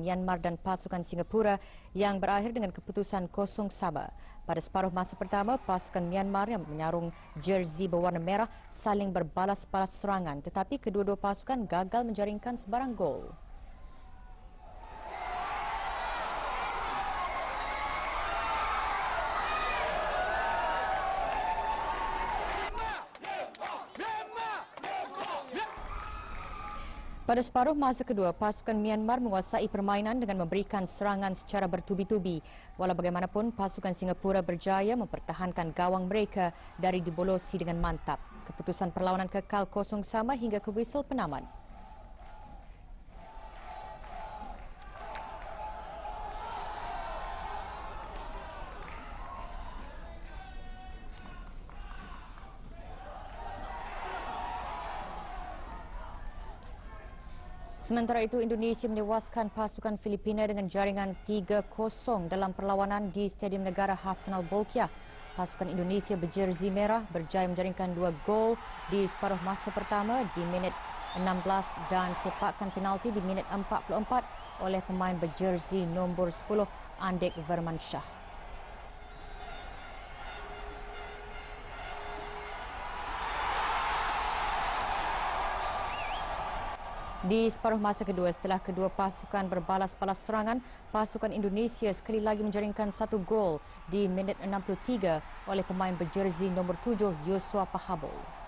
Myanmar dan pasukan Singapura yang berakhir dengan keputusan kosong Sabah. Pada separuh masa pertama, pasukan Myanmar yang menyarung jersey berwarna merah saling berbalas-balas serangan tetapi kedua-dua pasukan gagal menjaringkan sebarang gol. Pada separuh masa kedua, pasukan Myanmar menguasai permainan dengan memberikan serangan secara bertubi-tubi. Walau bagaimanapun, pasukan Singapura berjaya mempertahankan gawang mereka dari dibolosi dengan mantap. Keputusan perlawanan kekal kosong sama hingga ke whistle penaman. Sementara itu, Indonesia menewaskan pasukan Filipina dengan jaringan 3-0 dalam perlawanan di Stadium Negara Hasanal Bolkiah. Pasukan Indonesia berjersey merah berjaya menjaringkan dua gol di separuh masa pertama di minit 16 dan sepakkan penalti di minit 44 oleh pemain berjersey nombor 10 Andek Vermansyah. Di separuh masa kedua setelah kedua pasukan berbalas-balas serangan, pasukan Indonesia sekali lagi menjaringkan satu gol di minit 63 oleh pemain berjersey nombor 7 Yosua Pahabol.